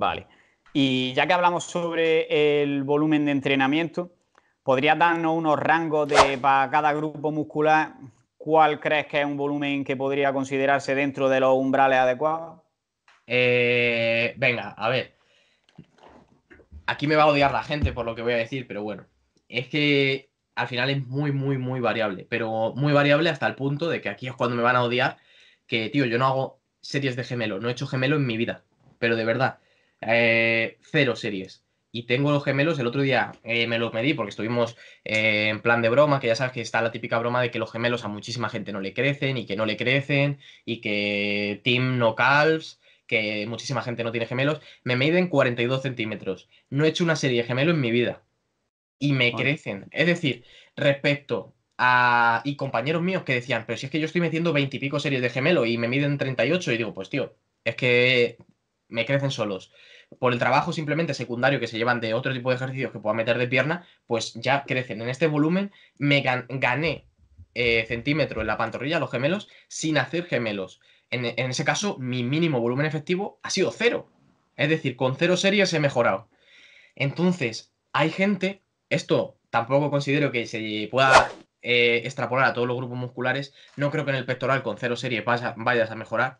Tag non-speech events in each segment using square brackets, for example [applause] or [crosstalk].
Vale. Y ya que hablamos sobre el volumen de entrenamiento, ¿podrías darnos unos rangos de, para cada grupo muscular? ¿Cuál crees que es un volumen que podría considerarse dentro de los umbrales adecuados? Eh, venga, a ver. Aquí me va a odiar la gente por lo que voy a decir, pero bueno. Es que al final es muy, muy, muy variable. Pero muy variable hasta el punto de que aquí es cuando me van a odiar. Que, tío, yo no hago series de gemelo. No he hecho gemelo en mi vida. Pero de verdad. Eh, cero series. Y tengo los gemelos, el otro día eh, me los medí porque estuvimos eh, en plan de broma, que ya sabes que está la típica broma de que los gemelos a muchísima gente no le crecen y que no le crecen y que Tim no calves que muchísima gente no tiene gemelos, me miden 42 centímetros. No he hecho una serie de gemelos en mi vida. Y me crecen. Es decir, respecto a... Y compañeros míos que decían, pero si es que yo estoy metiendo veintipico pico series de gemelo y me miden 38, y digo, pues tío, es que me crecen solos. Por el trabajo simplemente secundario que se llevan de otro tipo de ejercicios que pueda meter de pierna, pues ya crecen. En este volumen me gané centímetros eh, centímetro en la pantorrilla, los gemelos, sin hacer gemelos. En, ese caso, mi mínimo volumen efectivo ha sido cero. Es decir, con cero series he mejorado. Entonces, hay gente, esto tampoco considero que se pueda eh, extrapolar a todos los grupos musculares, no creo que en el pectoral con cero series vayas a mejorar,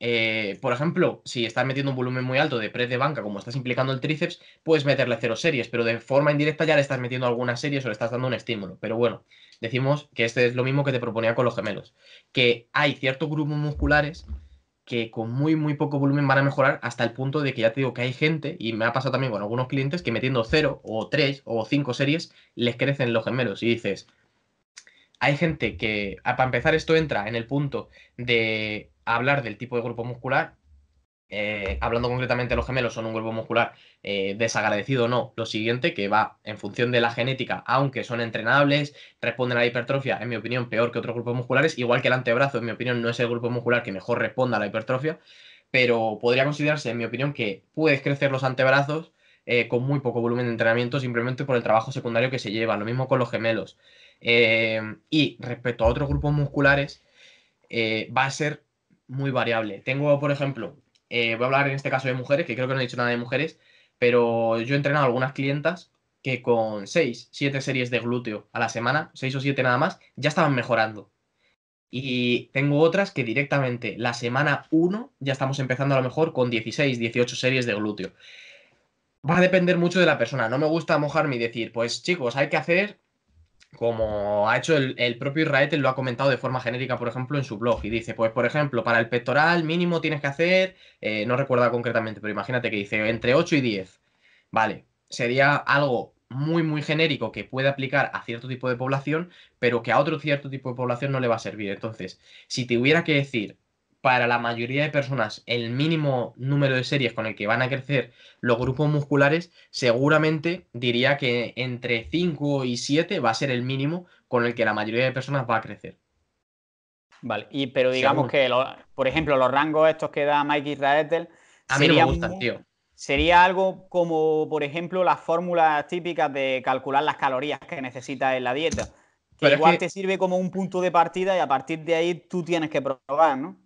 eh, por ejemplo, si estás metiendo un volumen muy alto de press de banca, como estás implicando el tríceps, puedes meterle cero series, pero de forma indirecta ya le estás metiendo algunas series o le estás dando un estímulo. Pero bueno, decimos que este es lo mismo que te proponía con los gemelos, que hay ciertos grupos musculares que con muy, muy poco volumen van a mejorar hasta el punto de que ya te digo que hay gente, y me ha pasado también con algunos clientes, que metiendo cero o tres o cinco series les crecen los gemelos y dices, hay gente que, para empezar, esto entra en el punto de hablar del tipo de grupo muscular. Eh, hablando concretamente de los gemelos, son un grupo muscular eh, desagradecido o no, lo siguiente, que va en función de la genética, aunque son entrenables, responden a la hipertrofia, en mi opinión, peor que otros grupos musculares, igual que el antebrazo, en mi opinión, no es el grupo muscular que mejor responda a la hipertrofia, pero podría considerarse, en mi opinión, que puedes crecer los antebrazos eh, con muy poco volumen de entrenamiento simplemente por el trabajo secundario que se lleva, lo mismo con los gemelos. y respecto a otros grupos musculares, va a ser muy variable. Tengo, por ejemplo, eh, voy a hablar en este caso de mujeres, que creo que no he dicho nada de mujeres, pero yo he entrenado algunas clientas que con 6, 7 series de glúteo a la semana, 6 o 7 nada más, ya estaban mejorando. Y tengo otras que directamente la semana 1 ya estamos empezando a lo mejor con 16, 18 series de glúteo. Va a depender mucho de la persona. No me gusta mojarme y decir, pues chicos, hay que hacer como ha hecho el, propio Israel, lo ha comentado de forma genérica, por ejemplo, en su blog, y dice, pues por ejemplo, para el pectoral mínimo tienes que hacer, eh, no recuerda concretamente, pero imagínate que dice entre 8 y 10. Vale, sería algo muy, muy genérico que puede aplicar a cierto tipo de población, pero que a otro cierto tipo de población no le va a servir. Entonces, si te hubiera que decir para la mayoría de personas el mínimo número de series con el que van a crecer los grupos musculares, seguramente diría que entre 5 y 7 va a ser el mínimo con el que la mayoría de personas va a crecer. Vale, y pero digamos que, por ejemplo, los rangos estos que da Mike Israetel a mí me gustan, tío. Sería algo como, por ejemplo, las fórmulas típicas de calcular las calorías que necesitas en la dieta. Que igual te sirve como un punto de partida y a partir de ahí tú tienes que probar, ¿no?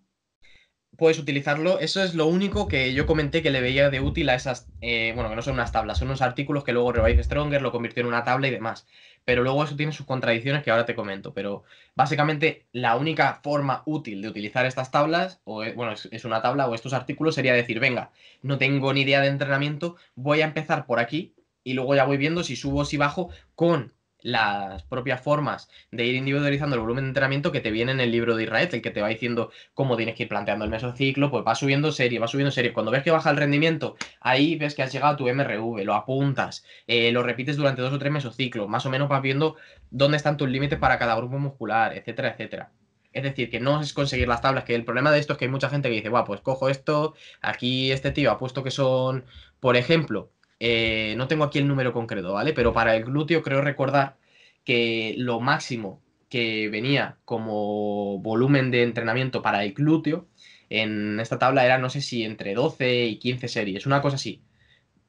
puedes utilizarlo. Eso es lo único que yo comenté que le veía de útil a esas, eh, bueno, que no son unas tablas, son unos artículos que luego Revive Stronger lo convirtió en una tabla y demás. Pero luego eso tiene sus contradicciones que ahora te comento. Pero básicamente la única forma útil de utilizar estas tablas, o eh, bueno, es, es una tabla o estos artículos, sería decir, venga, no tengo ni idea de entrenamiento, voy a empezar por aquí y luego ya voy viendo si subo o si bajo con las propias formas de ir individualizando el volumen de entrenamiento que te viene en el libro de Israel, el que te va diciendo cómo tienes que ir planteando el mesociclo, pues va subiendo serie, va subiendo serie. Cuando ves que baja el rendimiento, ahí ves que has llegado a tu MRV, lo apuntas, eh, lo repites durante dos o tres mesociclos, más o menos vas viendo dónde están tus límites para cada grupo muscular, etcétera, etcétera. Es decir, que no es conseguir las tablas, que el problema de esto es que hay mucha gente que dice, guau, pues cojo esto, aquí este tío ha puesto que son, por ejemplo, eh, no tengo aquí el número concreto, ¿vale? Pero para el glúteo creo recordar que lo máximo que venía como volumen de entrenamiento para el glúteo en esta tabla era, no sé si entre 12 y 15 series, una cosa así.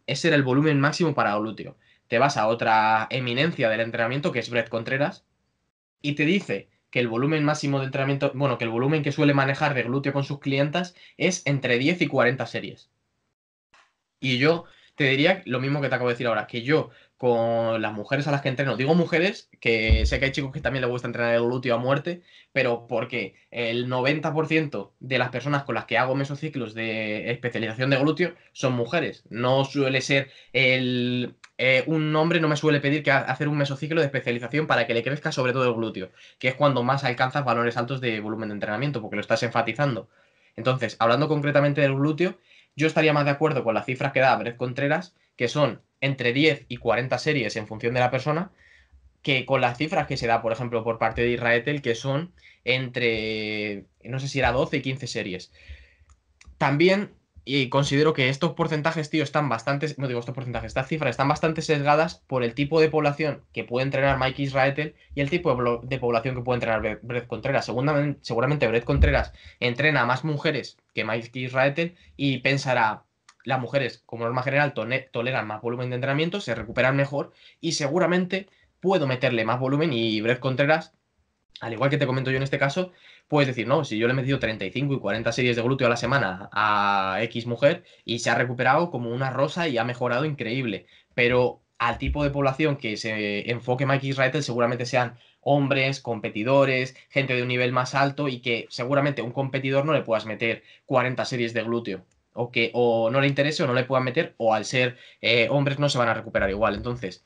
Ese era el volumen máximo para glúteo. Te vas a otra eminencia del entrenamiento, que es Brett Contreras, y te dice que el volumen máximo de entrenamiento, bueno, que el volumen que suele manejar de glúteo con sus clientas es entre 10 y 40 series. Y yo te diría lo mismo que te acabo de decir ahora, que yo con las mujeres a las que entreno, digo mujeres, que sé que hay chicos que también les gusta entrenar el glúteo a muerte, pero porque el 90% de las personas con las que hago mesociclos de especialización de glúteo son mujeres. No suele ser el, eh, un hombre no me suele pedir que hacer un mesociclo de especialización para que le crezca sobre todo el glúteo, que es cuando más alcanzas valores altos de volumen de entrenamiento, porque lo estás enfatizando. Entonces, hablando concretamente del glúteo, yo estaría más de acuerdo con las cifras que da Brett Contreras, que son entre 10 y 40 series en función de la persona, que con las cifras que se da, por ejemplo, por parte de Israel, que son entre, no sé si era 12 y 15 series. También y considero que estos porcentajes, tío, están bastante, no digo estos porcentajes, estas cifras están bastante sesgadas por el tipo de población que puede entrenar Mike Israel y el tipo de, población que puede entrenar Brett Contreras. Segundamente, seguramente Brett Contreras entrena a más mujeres que Mike Israel y pensará, las mujeres, como norma general, toleran más volumen de entrenamiento, se recuperan mejor y seguramente puedo meterle más volumen y Brett Contreras al igual que te comento yo en este caso, puedes decir, no, si yo le he metido 35 y 40 series de glúteo a la semana a X mujer y se ha recuperado como una rosa y ha mejorado increíble, pero al tipo de población que se enfoque Mike Israel seguramente sean hombres, competidores, gente de un nivel más alto y que seguramente a un competidor no le puedas meter 40 series de glúteo o que o no le interese o no le pueda meter o al ser eh, hombres no se van a recuperar igual. Entonces,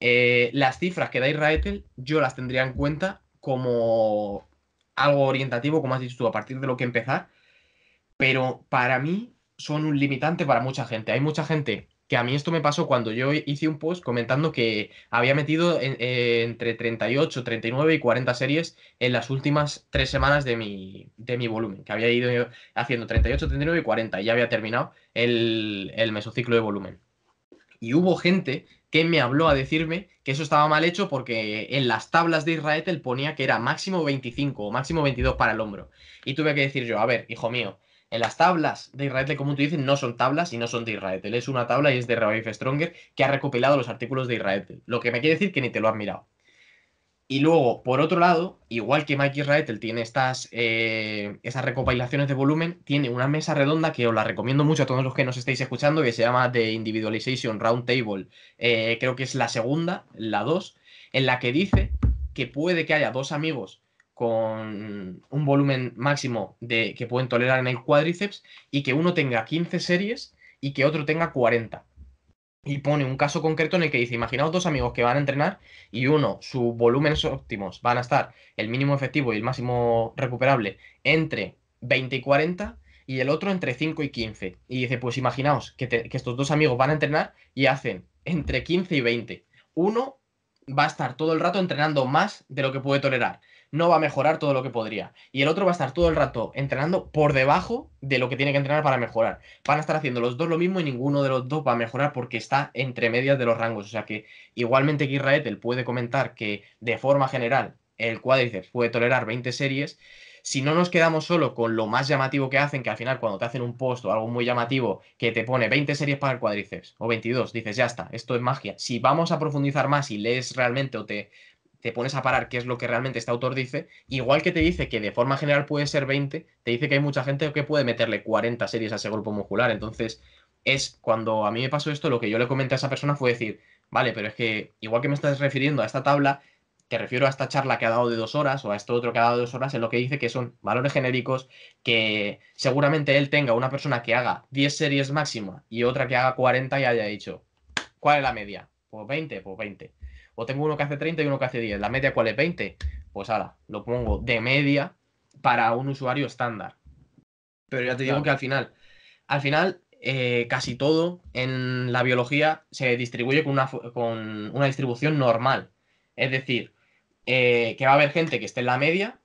eh, las cifras que da Israel yo las tendría en cuenta como algo orientativo, como has dicho tú, a partir de lo que empezar, pero para mí son un limitante para mucha gente. Hay mucha gente que a mí esto me pasó cuando yo hice un post comentando que había metido eh, entre 38, 39 y 40 series en las últimas tres semanas de mi, de mi volumen, que había ido haciendo 38, 39 y 40 y ya había terminado el, el mesociclo de volumen. Y hubo gente que me habló a decirme que eso estaba mal hecho porque en las tablas de Israel ponía que era máximo 25 o máximo 22 para el hombro. Y tuve que decir yo, a ver, hijo mío, en las tablas de Israel, como tú dices, no son tablas y no son de Israel. Es una tabla y es de Rabbi Stronger que ha recopilado los artículos de Israel. Lo que me quiere decir que ni te lo has mirado. Y luego, por otro lado, igual que Mikey Raetel tiene estas eh, esas recopilaciones de volumen, tiene una mesa redonda que os la recomiendo mucho a todos los que nos estáis escuchando, que se llama The Individualization Roundtable. Eh, creo que es la segunda, la dos, en la que dice que puede que haya dos amigos con un volumen máximo de, que pueden tolerar en el cuádriceps y que uno tenga 15 series y que otro tenga 40 y pone un caso concreto en el que dice, imaginaos dos amigos que van a entrenar y uno, sus volúmenes óptimos van a estar el mínimo efectivo y el máximo recuperable entre 20 y 40 y el otro entre 5 y 15. Y dice, pues imaginaos que, que estos dos amigos van a entrenar y hacen entre 15 y 20. Uno va a estar todo el rato entrenando más de lo que puede tolerar no va a mejorar todo lo que podría. Y el otro va a estar todo el rato entrenando por debajo de lo que tiene que entrenar para mejorar. Van a estar haciendo los dos lo mismo y ninguno de los dos va a mejorar porque está entre medias de los rangos. O sea que igualmente que Israel puede comentar que de forma general el cuádriceps puede tolerar 20 series. Si no nos quedamos solo con lo más llamativo que hacen, que al final cuando te hacen un post o algo muy llamativo que te pone 20 series para el cuádriceps o 22, dices, ya está, esto es magia. Si vamos a profundizar más y lees realmente o te te pones a parar qué es lo que realmente este autor dice, igual que te dice que de forma general puede ser 20, te dice que hay mucha gente que puede meterle 40 series a ese grupo muscular. Entonces, es cuando a mí me pasó esto, lo que yo le comenté a esa persona fue decir, vale, pero es que igual que me estás refiriendo a esta tabla, te refiero a esta charla que ha dado de dos horas o a esto otro que ha dado de dos horas, en lo que dice que son valores genéricos, que seguramente él tenga una persona que haga 10 series máxima y otra que haga 40 y haya dicho, ¿cuál es la media? Pues 20, pues 20 o tengo uno que hace 30 y uno que hace 10, la media cuál es 20, pues ahora, lo pongo de media para un usuario estándar. Pero ya te digo que al final, al final eh, casi todo en la biología se distribuye con una, con una distribución normal. Es decir, eh, que va a haber gente que esté en la media,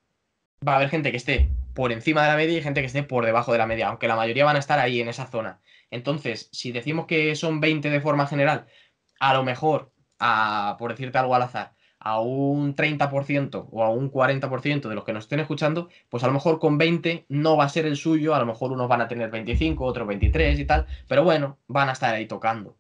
va a haber gente que esté por encima de la media y gente que esté por debajo de la media, aunque la mayoría van a estar ahí en esa zona. Entonces, si decimos que son 20 de forma general, a lo mejor a, por decirte algo al azar, a un 30% o a un 40% de los que nos estén escuchando, pues a lo mejor con 20 no va a ser el suyo, a lo mejor unos van a tener 25, otros 23 y tal, pero bueno, van a estar ahí tocando.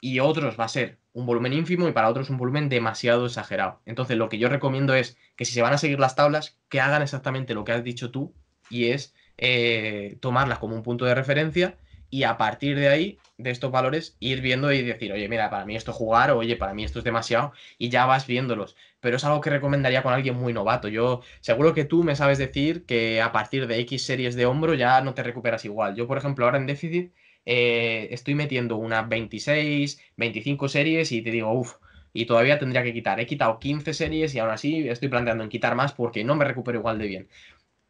Y otros va a ser un volumen ínfimo y para otros un volumen demasiado exagerado. Entonces lo que yo recomiendo es que si se van a seguir las tablas, que hagan exactamente lo que has dicho tú y es eh, tomarlas como un punto de referencia y a partir de ahí, de estos valores, ir viendo y decir, oye, mira, para mí esto es jugar, oye, para mí esto es demasiado, y ya vas viéndolos. Pero es algo que recomendaría con alguien muy novato. Yo seguro que tú me sabes decir que a partir de X series de hombro ya no te recuperas igual. Yo, por ejemplo, ahora en déficit eh, estoy metiendo unas 26, 25 series y te digo, uff, y todavía tendría que quitar. He quitado 15 series y aún así estoy planteando en quitar más porque no me recupero igual de bien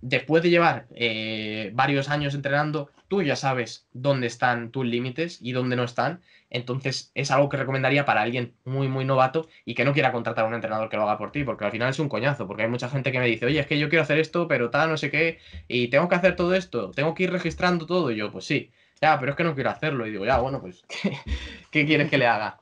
después de llevar eh, varios años entrenando, tú ya sabes dónde están tus límites y dónde no están. Entonces es algo que recomendaría para alguien muy, muy novato y que no quiera contratar a un entrenador que lo haga por ti, porque al final es un coñazo, porque hay mucha gente que me dice, oye, es que yo quiero hacer esto, pero tal, no sé qué, y tengo que hacer todo esto, tengo que ir registrando todo, y yo, pues sí, ya, pero es que no quiero hacerlo, y digo, ya, bueno, pues, [laughs] qué quieres que le haga?